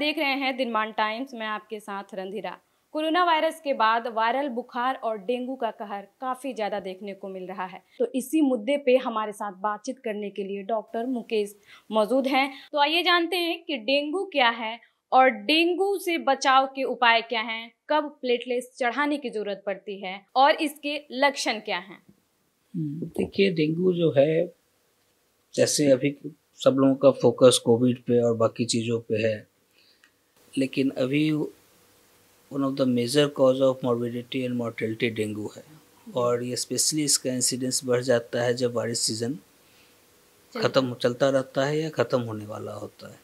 देख रहे हैं दिनमान टाइम्स मैं आपके साथ रंधिरा कोरोना वायरस के बाद वायरल बुखार और डेंगू का कहर काफ़ी ज़्यादा देखने को मिल रहा है तो इसी मुद्दे पे हमारे साथ बातचीत करने के लिए डॉक्टर मुकेश मौजूद हैं तो आइए जानते हैं कि डेंगू क्या है और डेंगू से बचाव के उपाय क्या हैं कब प्लेटलेट्स चढ़ाने की ज़रूरत पड़ती है और इसके लक्षण क्या हैं हम्म, देखिए डेंगू जो है जैसे अभी सब लोगों का फोकस कोविड पे और बाकी चीज़ों पे है लेकिन अभी one of the major cause of morbidity and mortality dengue है और ये स्पेशली इसका इंसिडेंस बढ़ जाता है जब बारिश सीजन ख़त्म चलता रहता है या ख़त्म होने वाला होता है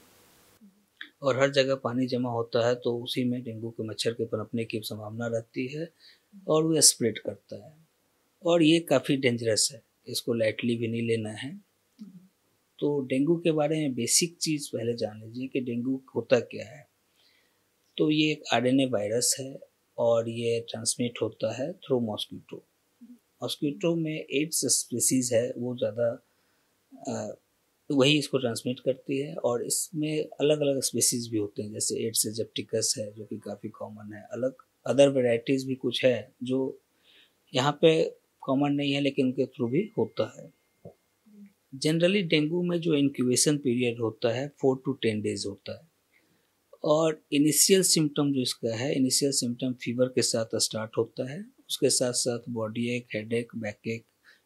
और हर जगह पानी जमा होता है तो उसी में डेंगू के मच्छर के पनपने की संभावना रहती है और वो स्प्रेड करता है और ये काफ़ी डेंजरस है इसको लाइटली भी नहीं लेना है हम्म। तो डेंगू के बारे में बेसिक चीज़ पहले जान लीजिए कि डेंगू होता क्या है तो ये एक आर वायरस है और ये ट्रांसमिट होता है थ्रू मॉस्किटो मॉस्किटो में एड्स स्पीसीज है वो ज़्यादा वही इसको ट्रांसमिट करती है और इसमें अलग अलग स्पीसीज भी होते हैं जैसे एड्स एजेप्टिकस है जो कि काफ़ी कॉमन है अलग अदर वेराइटीज़ भी कुछ है जो यहाँ पे कॉमन नहीं है लेकिन उनके थ्रू भी होता है जनरली डेंगू में जो इनक्यूबेशन पीरियड होता है फोर टू टेन डेज होता है और इनिशियल सिम्टम जो इसका है इनिशियल सिम्टम फीवर के साथ स्टार्ट होता है उसके साथ साथ बॉडी एक हेड एक बैक एक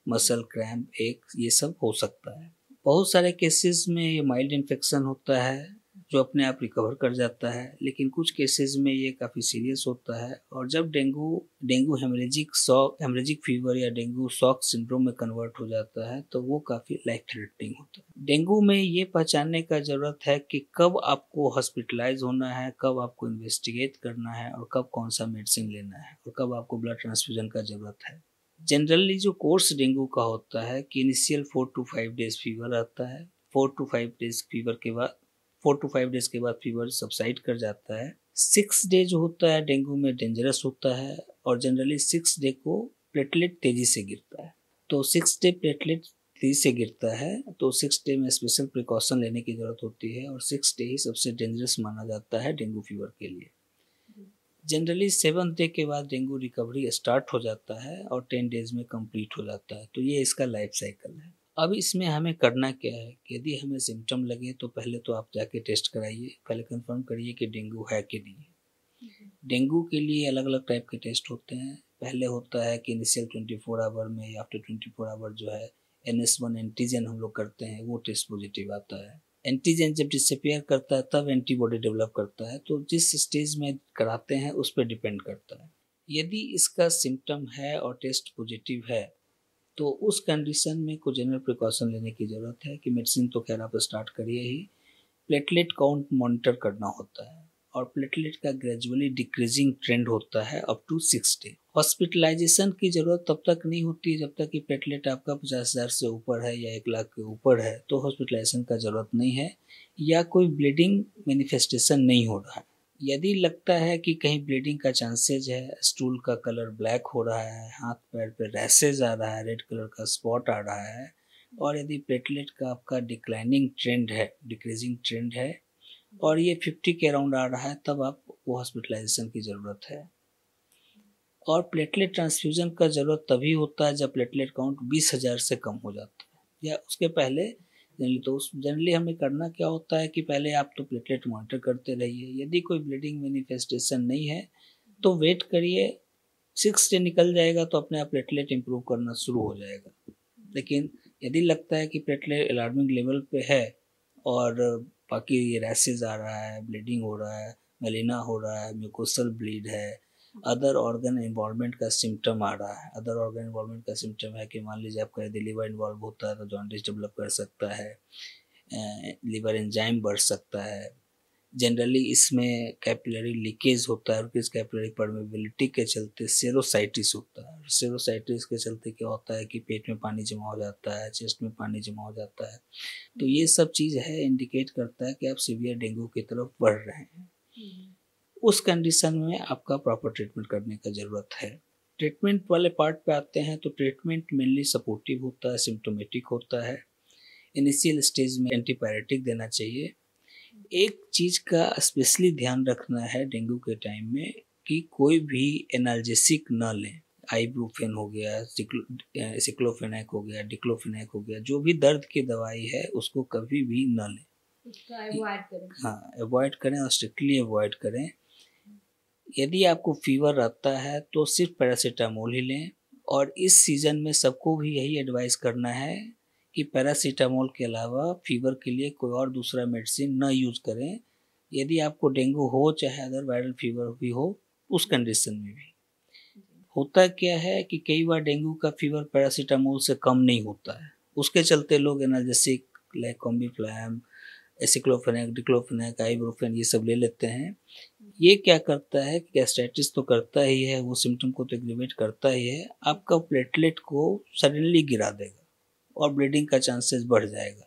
मसल क्रैम्प एक ये सब हो सकता है बहुत सारे केसेस में ये माइल्ड इन्फेक्शन होता है जो अपने आप रिकवर कर जाता है लेकिन कुछ केसेस में ये काफ़ी सीरियस होता है और जब dengue dengue haemorrhagic shock haemorrhagic fever या डेंगू शॉक सिंड्रोम में कन्वर्ट हो जाता है तो वो काफ़ी लाइफ थ्रेटनिंग होता है डेंगू में ये पहचानने का ज़रूरत है कि कब आपको हॉस्पिटलाइज होना है कब आपको इन्वेस्टिगेट करना है और कब कौन सा मेडिसिन लेना है और कब आपको ब्लड ट्रांसफ्यूजन का ज़रूरत है जनरली जो कोर्स डेंगू का होता है कि initial four to five days fever आता है four to five days fever के बाद फोर टू फाइव डेज के बाद फीवर सब्साइड कर जाता है सिक्स डे जो होता है डेंगू में डेंजरस होता है और जनरली सिक्स डे को प्लेटलेट तेजी से गिरता है तो सिक्स डे प्लेटलेट तेजी से गिरता है तो सिक्स डे में स्पेशल प्रिकॉशन लेने की ज़रूरत होती है और सिक्स डे ही सबसे डेंजरस माना जाता है डेंगू फीवर के लिए जनरली सेवन डे के बाद डेंगू रिकवरी स्टार्ट हो जाता है और टेन डेज में कंप्लीट हो जाता है तो ये इसका लाइफ साइकिल है अब इसमें हमें करना क्या है यदि हमें सिम्टम लगे तो पहले तो आप जाके टेस्ट कराइए पहले कंफर्म करिए कि डेंगू है कि नहीं डेंगू के लिए अलग अलग टाइप के टेस्ट होते हैं पहले होता है कि इनिशियल ट्वेंटी फोर आवर में या आफ्टर फोर आवर जो है एन एस वन एंटीजन हम लोग करते हैं वो टेस्ट पॉजिटिव आता है एंटीजन जब डिसअपियर करता है तब एंटीबॉडी डेवलप करता है तो जिस स्टेज में कराते हैं उस पर डिपेंड करता है यदि इसका सिम्टम है और टेस्ट पॉजिटिव है तो उस कंडीशन में कुछ जनरल प्रिकॉशन लेने की ज़रूरत है कि मेडिसिन तो खैर आप स्टार्ट करिए ही प्लेटलेट काउंट मॉनिटर करना होता है और प्लेटलेट का ग्रेजुअली डिक्रीजिंग ट्रेंड होता है अप टू सिक्सटी हॉस्पिटलाइजेशन की ज़रूरत तब तक नहीं होती है जब तक कि प्लेटलेट आपका पचास हज़ार से ऊपर है या एक लाख के ऊपर है तो हॉस्पिटलाइजेशन का ज़रूरत नहीं है या कोई ब्लीडिंग मैनिफेस्टेशन नहीं हो रहा है यदि लगता है कि कहीं ब्लीडिंग का चांसेज है स्टूल का कलर ब्लैक हो रहा है हाथ पैर पे रैसेज आ रहा है रेड कलर का स्पॉट आ रहा है और यदि प्लेटलेट का आपका डिक्लाइनिंग ट्रेंड है डिक्रीजिंग ट्रेंड है और ये फिफ्टी के अराउंड आ रहा है तब आपको हॉस्पिटलाइजेशन की ज़रूरत है और प्लेटलेट ट्रांसफ्यूज़न का ज़रूरत तभी होता है जब प्लेटलेट काउंट बीस हज़ार से कम हो जाता है या उसके पहले जनरली तो उस जनरली हमें करना क्या होता है कि पहले आप तो प्लेटलेट मॉनिटर करते रहिए यदि कोई ब्लीडिंग मैनिफेस्टेशन नहीं है तो वेट करिए सिक्स डे निकल जाएगा तो अपने आप प्लेटलेट इम्प्रूव करना शुरू हो जाएगा लेकिन यदि लगता है कि प्लेटलेट अलार्मिंग लेवल पे है और बाकी ये रैसेज आ रहा है ब्लीडिंग हो रहा है मलिना हो रहा है म्यूकोसल ब्लीड है अदर ऑर्गन इन्वॉल्वमेंट का सिम्टम आ रहा है अदर ऑर्गन इन्वॉल्वमेंट का सिम्टम है कि मान लीजिए आपका यदि लीवर इन्वॉल्व होता है तो जॉन्डिस डेवलप कर सकता है लीवर एंजाइम बढ़ सकता है जनरली इसमें कैपिलरी लीकेज होता है और किस कैपिलरी परमेबिलिटी के चलते सेरोसाइटिस होता है सेरोसाइटिस के चलते क्या होता है कि पेट में पानी जमा हो जाता है चेस्ट में पानी जमा हो जाता है तो ये सब चीज़ है इंडिकेट करता है कि आप सीवियर डेंगू की तरफ बढ़ रहे हैं हम्म। उस कंडीशन में आपका प्रॉपर ट्रीटमेंट करने का ज़रूरत है ट्रीटमेंट वाले पार्ट पे आते हैं तो ट्रीटमेंट मेनली सपोर्टिव होता है सिम्टोमेटिक होता है इनिशियल स्टेज में एंटीबायोटिक देना चाहिए एक चीज़ का स्पेशली ध्यान रखना है डेंगू के टाइम में कि कोई भी एनाल्जेसिक ना लें आईब्रोफेन हो गया सिक्लोफेनैक हो गया डिक्लोफेनैक हो गया जो भी दर्द की दवाई है उसको कभी भी ना लें हाँ अवॉइड करें और स्ट्रिक्टली अवॉइड करें यदि आपको फीवर रहता है तो सिर्फ पैरासीटामोल ही लें और इस सीज़न में सबको भी यही एडवाइस करना है कि पैरासीटामोल के अलावा फीवर के लिए कोई और दूसरा मेडिसिन न यूज़ करें यदि आपको डेंगू हो चाहे अदर वायरल फीवर भी हो उस कंडीशन में भी होता क्या है कि कई बार डेंगू का फीवर पैरासीटामोल से कम नहीं होता है उसके चलते लोग एनालजेसिक लाइक कॉम्बी एसिक्लोफेनेक डिक्लोफेनेक आइब्रोफेन ये सब ले लेते हैं ये क्या करता है कि तो करता ही है वो सिम्टम को तो एग्रीवेट करता ही है आपका प्लेटलेट को सडनली गिरा देगा और ब्लीडिंग का चांसेस बढ़ जाएगा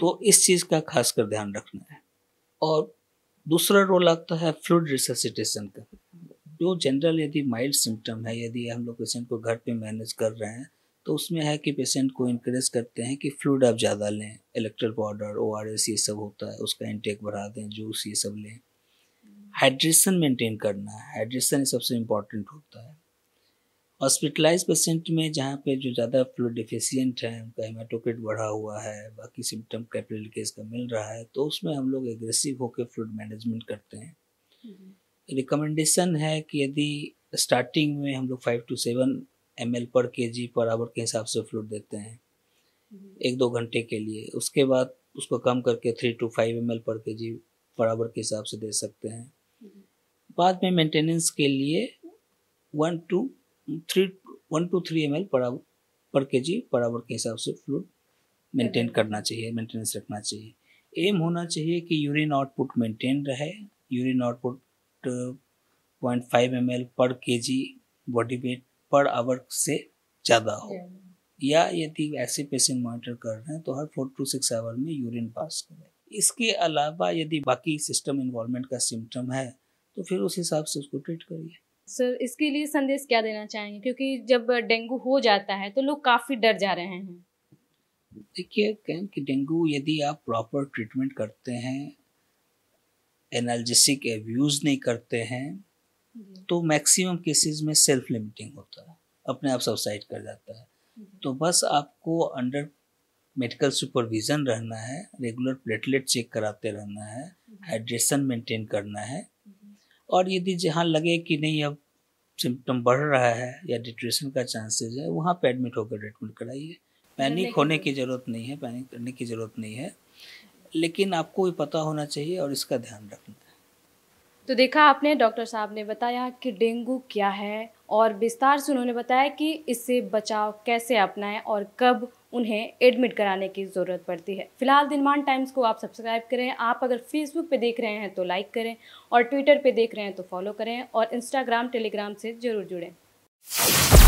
तो इस चीज़ का खास कर ध्यान रखना है और दूसरा रोल आता है फ्लूड रिससिटेशन का जो जनरल यदि माइल्ड सिम्टम है यदि हम लोग पेशेंट को घर पे मैनेज कर रहे हैं तो उसमें है कि पेशेंट को इनक्रेज करते हैं कि फ्लूड आप ज़्यादा लें electral powder O R S ये सब होता है उसका इनटेक बढ़ा दें जूस ये सब लें हाइड्रेशन मेंटेन करना है हाइड्रेशन सबसे इम्पॉर्टेंट होता है हॉस्पिटलाइज पेशेंट में जहाँ पे जो ज़्यादा फ्लूड डिफिशियंट है उनका हेमाटोकेट बढ़ा हुआ है बाकी सिम्टम कैपिटल केस का मिल रहा है तो उसमें हम लोग एग्रेसिव होकर फ्लूड मैनेजमेंट करते हैं रिकमेंडेशन हम्म। है कि यदि स्टार्टिंग में हम लोग five to seven m l per k ji per hour के हिसाब से फ्लूड देते हैं एक दो घंटे के लिए उसके बाद उसको कम करके three to five m l per k ji per hour के हिसाब से दे सकते हैं बाद में मेंटेनेंस के लिए one two three one two three m per hour per k जी पर आवर के हिसाब से फ्लूड मेंटेन करना चाहिए मेंटेनेंस रखना चाहिए एम होना चाहिए कि यूरिन आउटपुट मेंटेन रहे urine output point five m l per k g body weight per hour से ज़्यादा हो या यदि ऐसे पेशेंट मॉनिटर कर रहे हैं तो हर फोर टू सिक्स आवर में यूरिन पास करें इसके अलावा यदि बाकी सिस्टम इन्वॉल्वमेंट का सिम्टम है तो फिर उस हिसाब से उसको ट्रीट करिए सर इसके लिए संदेश क्या देना चाहेंगे क्योंकि जब डेंगू हो जाता है तो लोग काफ़ी डर जा रहे हैं देखिए कहें कि डेंगू यदि आप प्रॉपर ट्रीटमेंट करते हैं एनाल्जेसिक एब्यूज़ नहीं करते हैं तो मैक्सिमम केसेस में सेल्फ लिमिटिंग होता है अपने आप सबसाइड कर जाता है तो बस आपको अंडर मेडिकल सुपरविज़न रहना है रेगुलर प्लेटलेट चेक कराते रहना है हाइड्रेशन मेंटेन करना है और यदि जहाँ लगे कि नहीं अब सिम्टम बढ़ रहा है या डिट्रेशन का चांसेस है वहाँ पे एडमिट होकर ट्रीटमेंट कराइए पैनिक होने की ज़रूरत नहीं है पैनिक करने की ज़रूरत नहीं है लेकिन आपको ये पता होना चाहिए और इसका ध्यान रखना है तो देखा आपने डॉक्टर साहब ने बताया कि डेंगू क्या है और विस्तार से उन्होंने बताया कि इससे बचाव कैसे अपनाएं और कब उन्हें एडमिट कराने की ज़रूरत पड़ती है फिलहाल दिनमान टाइम्स को आप सब्सक्राइब करें आप अगर फेसबुक पे देख रहे हैं तो लाइक करें और ट्विटर पे देख रहे हैं तो फॉलो करें और इंस्टाग्राम टेलीग्राम से ज़रूर जुड़ें